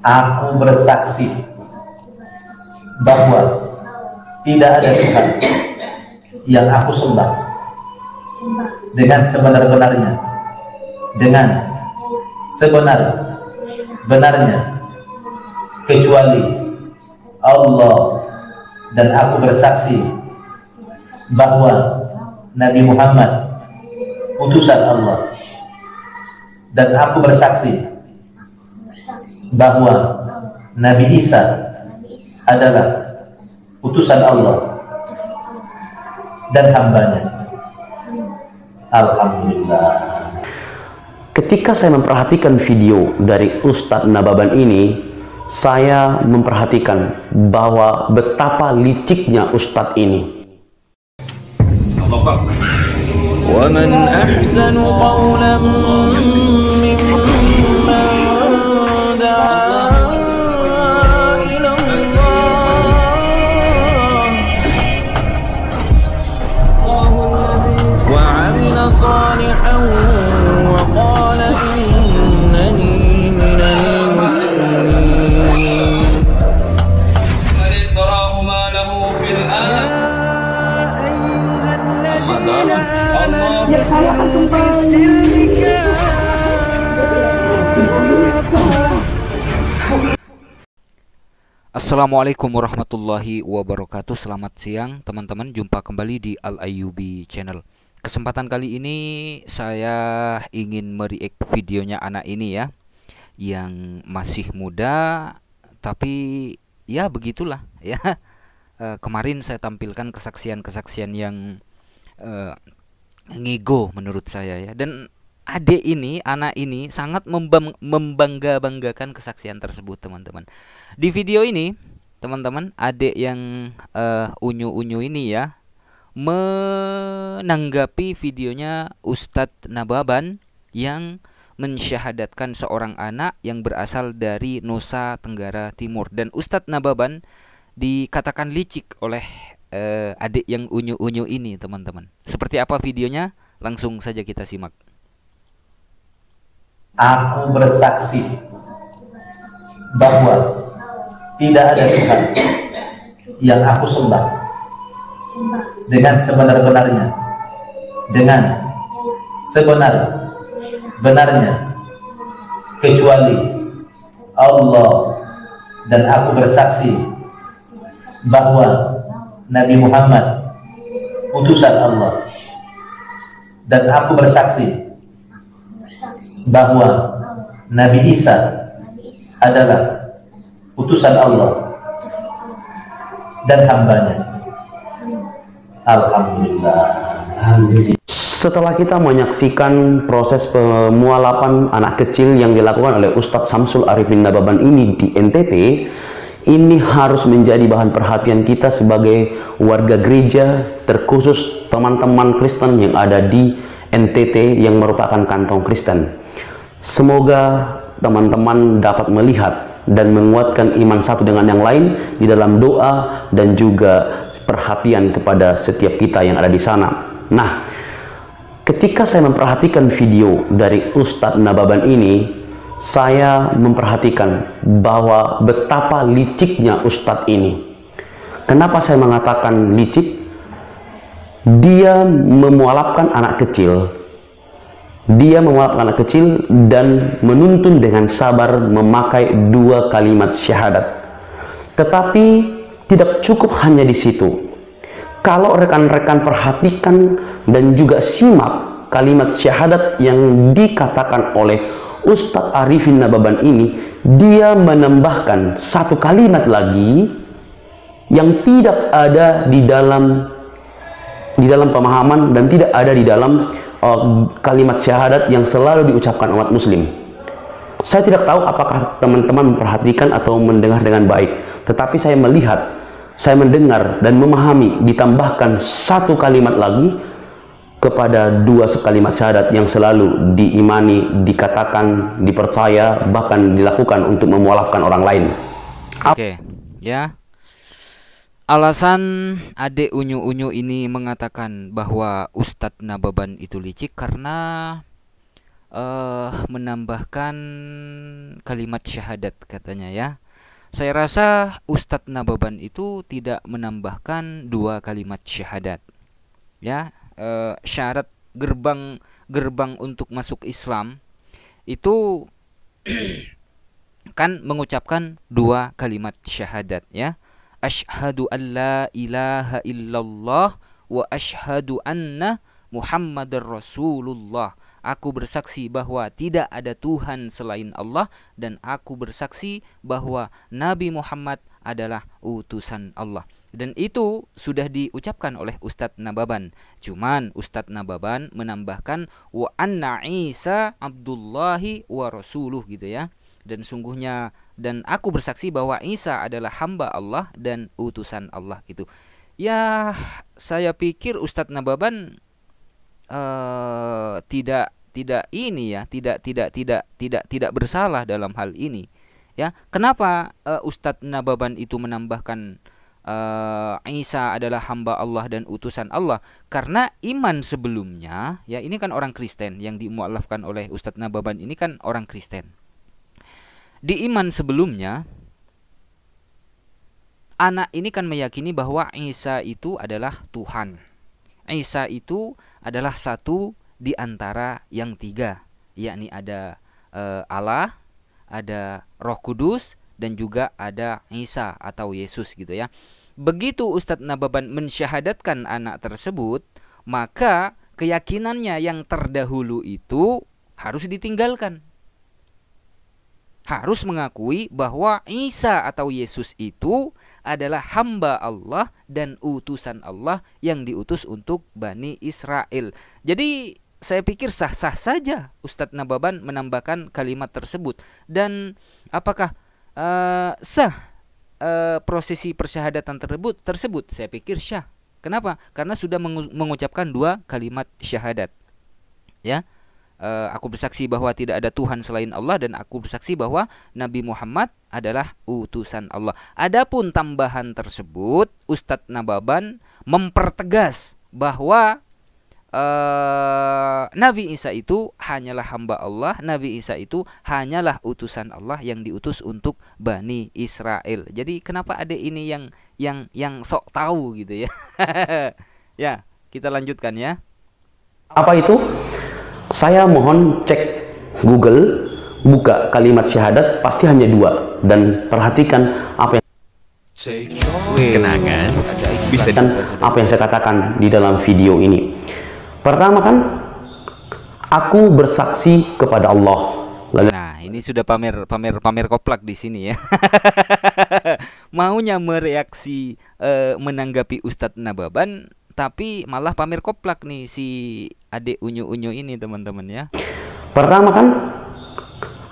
Aku bersaksi bahwa tidak ada Tuhan yang aku sembah dengan sebenar-benarnya, dengan sebenar-benarnya, kecuali Allah dan aku bersaksi bahwa Nabi Muhammad utusan Allah dan aku bersaksi bahwa Nabi Isa adalah utusan Allah dan hambanya. Alhamdulillah. Ketika saya memperhatikan video dari Ustadz Nababan ini, saya memperhatikan bahwa betapa liciknya Ustadz ini. Assalamualaikum warahmatullahi wabarakatuh Selamat siang teman-teman Jumpa kembali di Al-Ayubi Channel Kesempatan kali ini Saya ingin merek videonya anak ini ya Yang masih muda Tapi ya begitulah ya e, Kemarin saya tampilkan kesaksian-kesaksian yang e, Ngigo menurut saya ya Dan adik ini, anak ini sangat membangga-banggakan kesaksian tersebut, teman-teman. Di video ini, teman-teman, adik yang unyu eh, unyu-unyu ini ya menanggapi videonya Ustadz Nababan yang mensyahadatkan seorang anak yang berasal dari Nusa Tenggara Timur dan Ustadz Nababan dikatakan licik oleh uh, adik yang unyu-unyu ini, teman-teman. Seperti apa videonya? Langsung saja kita simak. Aku bersaksi bahwa tidak ada Tuhan yang aku sembah dengan sebenar-benarnya, dengan sebenar-benarnya, kecuali Allah dan aku bersaksi bahwa Nabi Muhammad utusan Allah dan aku bersaksi bahwa Nabi Isa adalah utusan Allah dan hambanya. Alhamdulillah. Setelah kita menyaksikan proses pemualapan anak kecil yang dilakukan oleh Ustadz Samsul Arifin Nababan ini di NTT, ini harus menjadi bahan perhatian kita sebagai warga gereja, terkhusus teman-teman Kristen yang ada di NTT yang merupakan kantong Kristen. Semoga teman-teman dapat melihat dan menguatkan iman satu dengan yang lain di dalam doa dan juga perhatian kepada setiap kita yang ada di sana. Nah, ketika saya memperhatikan video dari Ustadz Nababan ini, saya memperhatikan bahwa betapa liciknya Ustadz ini. Kenapa saya mengatakan licik? dia memualapkan anak kecil dia memualapkan anak kecil dan menuntun dengan sabar memakai dua kalimat syahadat tetapi tidak cukup hanya di situ kalau rekan-rekan perhatikan dan juga simak kalimat syahadat yang dikatakan oleh Ustadz Arifin Nababan ini dia menambahkan satu kalimat lagi yang tidak ada di dalam di dalam pemahaman dan tidak ada di dalam uh, kalimat syahadat yang selalu diucapkan umat muslim. Saya tidak tahu apakah teman-teman memperhatikan atau mendengar dengan baik, tetapi saya melihat, saya mendengar dan memahami ditambahkan satu kalimat lagi kepada dua kalimat syahadat yang selalu diimani, dikatakan, dipercaya, bahkan dilakukan untuk memualafkan orang lain. Oke, okay. ya. Yeah. Alasan adik Unyu Unyu ini mengatakan bahwa Ustadz Nababan itu licik karena uh, menambahkan kalimat syahadat katanya ya. Saya rasa Ustadz Nababan itu tidak menambahkan dua kalimat syahadat. Ya, uh, syarat gerbang gerbang untuk masuk Islam itu kan mengucapkan dua kalimat syahadat ya Ashhadu an la ilaha illallah wa ashhadu anna Muhammadar Rasulullah. Aku bersaksi bahwa tidak ada Tuhan selain Allah dan aku bersaksi bahwa Nabi Muhammad adalah utusan Allah. Dan itu sudah diucapkan oleh Ustadz Nababan. Cuman Ustadz Nababan menambahkan wa anna Isa Abdullahi wa rasuluh gitu ya. Dan sungguhnya dan aku bersaksi bahwa Isa adalah hamba Allah dan utusan Allah gitu. Ya, saya pikir Ustadz Nababan uh, tidak tidak ini ya, tidak tidak tidak tidak tidak bersalah dalam hal ini. Ya, kenapa uh, Ustadz Nababan itu menambahkan uh, Isa adalah hamba Allah dan utusan Allah karena iman sebelumnya ya ini kan orang Kristen yang dimualafkan oleh Ustadz Nababan ini kan orang Kristen di iman sebelumnya, anak ini kan meyakini bahwa Isa itu adalah Tuhan. Isa itu adalah satu di antara yang tiga, yakni ada e, Allah, ada Roh Kudus, dan juga ada Isa atau Yesus gitu ya. Begitu Ustadz Nababan mensyahadatkan anak tersebut, maka keyakinannya yang terdahulu itu harus ditinggalkan harus mengakui bahwa Isa atau Yesus itu adalah hamba Allah dan utusan Allah yang diutus untuk Bani Israel. Jadi saya pikir sah-sah saja Ustadz Nababan menambahkan kalimat tersebut dan apakah uh, sah uh, prosesi persyahadatan tersebut tersebut saya pikir syah kenapa karena sudah mengucapkan dua kalimat syahadat ya Eh, aku bersaksi bahwa tidak ada Tuhan selain Allah dan aku bersaksi bahwa Nabi Muhammad adalah utusan Allah. Adapun tambahan tersebut, Ustadz Nababan mempertegas bahwa uh, Nabi Isa itu hanyalah hamba Allah, Nabi Isa itu hanyalah utusan Allah yang diutus untuk Bani Israel. Jadi kenapa ada ini yang yang yang sok tahu gitu ya? ya, kita lanjutkan ya. Apa itu? Saya mohon cek Google, buka kalimat syahadat pasti hanya dua dan perhatikan apa yang kenangan bisa kan apa yang saya katakan di dalam video ini. Pertama kan aku bersaksi kepada Allah. Lalu, nah, ini sudah pamer pamer pamer koplak di sini ya. Maunya mereaksi e, menanggapi Ustadz Nababan tapi malah pamer koplak nih si adik unyu unyu ini teman-teman ya pertama kan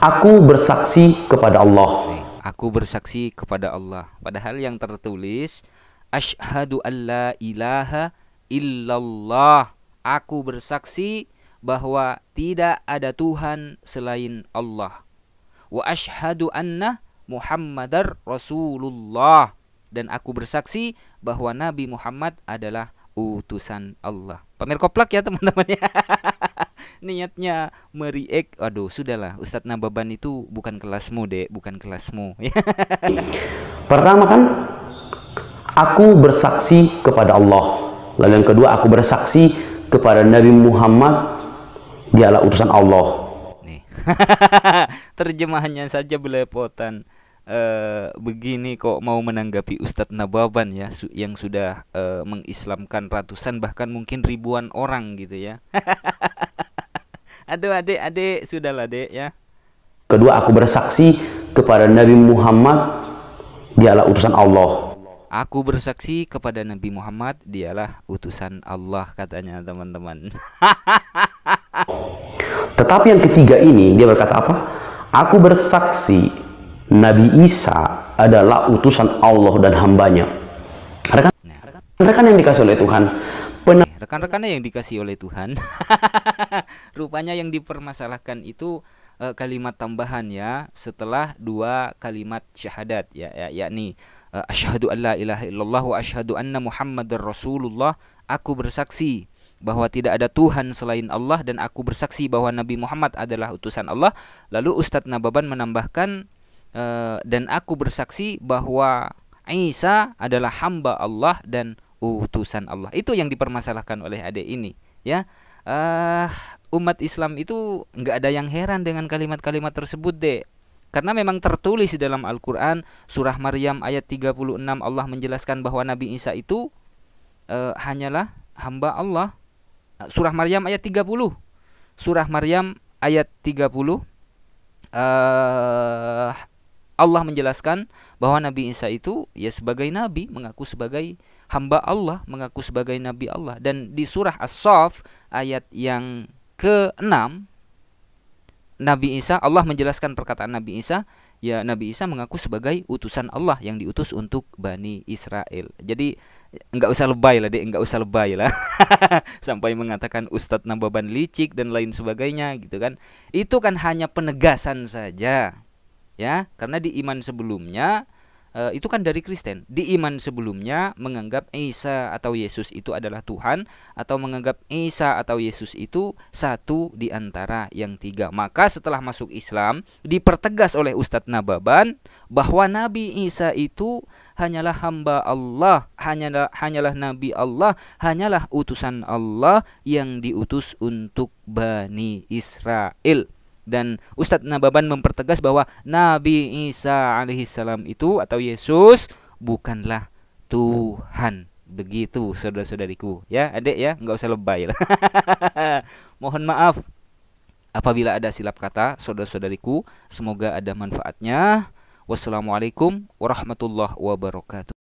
aku bersaksi kepada Allah aku bersaksi kepada Allah padahal yang tertulis ashadu alla ilaha illallah aku bersaksi bahwa tidak ada Tuhan selain Allah wa asyhadu anna Muhammadar Rasulullah dan aku bersaksi bahwa Nabi Muhammad adalah utusan Allah. Pamer koplak ya teman-teman ya. Niatnya meriek. Aduh, sudahlah. Ustadz Nababan itu bukan kelasmu, Dek, bukan kelasmu. Ya. Pertama kan aku bersaksi kepada Allah. Lalu yang kedua aku bersaksi kepada Nabi Muhammad dialah utusan Allah. Nih. Terjemahannya saja belepotan. Eh, begini kok mau menanggapi Ustadz Nababan ya su yang sudah uh, mengislamkan ratusan bahkan mungkin ribuan orang gitu ya. Aduh adik adik sudahlah dek ya. Kedua aku bersaksi kepada Nabi Muhammad dialah utusan Allah. Aku bersaksi kepada Nabi Muhammad dialah utusan Allah katanya teman-teman. Tetapi yang ketiga ini dia berkata apa? Aku bersaksi Nabi Isa adalah utusan Allah dan hambanya. Rekan, rekan yang dikasih oleh Tuhan, eh, rekan-rekannya yang dikasih oleh Tuhan, rupanya yang dipermasalahkan itu e, kalimat tambahan ya setelah dua kalimat syahadat ya, ya yakni e, asyhadu alla ilaha illallah wa asyhadu anna muhammadar rasulullah aku bersaksi bahwa tidak ada Tuhan selain Allah dan aku bersaksi bahwa Nabi Muhammad adalah utusan Allah. Lalu Ustadz Nababan menambahkan Eh, dan aku bersaksi bahwa Isa adalah hamba Allah dan utusan Allah. Itu yang dipermasalahkan oleh adik ini, ya. Uh, umat Islam itu nggak ada yang heran dengan kalimat-kalimat tersebut, Dek. Karena memang tertulis dalam Al-Qur'an surah Maryam ayat 36 Allah menjelaskan bahwa Nabi Isa itu uh, hanyalah hamba Allah. Surah Maryam ayat 30. Surah Maryam ayat 30 uh, Allah menjelaskan bahwa Nabi Isa itu ya sebagai nabi, mengaku sebagai hamba Allah, mengaku sebagai nabi Allah dan di surah As-Saff ayat yang ke-6 Nabi Isa Allah menjelaskan perkataan Nabi Isa ya Nabi Isa mengaku sebagai utusan Allah yang diutus untuk Bani Israel. Jadi nggak usah lebay lah deh nggak usah lebay lah sampai mengatakan Ustadz nambah ban licik dan lain sebagainya gitu kan itu kan hanya penegasan saja ya karena di iman sebelumnya e, itu kan dari Kristen di iman sebelumnya menganggap Isa atau Yesus itu adalah Tuhan atau menganggap Isa atau Yesus itu satu di antara yang tiga maka setelah masuk Islam dipertegas oleh Ustadz Nababan bahwa Nabi Isa itu hanyalah hamba Allah, hanyalah hanyalah nabi Allah, hanyalah utusan Allah yang diutus untuk Bani Israel dan Ustadz Nababan mempertegas bahwa Nabi Isa alaihissalam itu atau Yesus bukanlah Tuhan begitu saudara-saudariku ya adik ya nggak usah lebay lah mohon maaf apabila ada silap kata saudara-saudariku semoga ada manfaatnya wassalamualaikum warahmatullahi wabarakatuh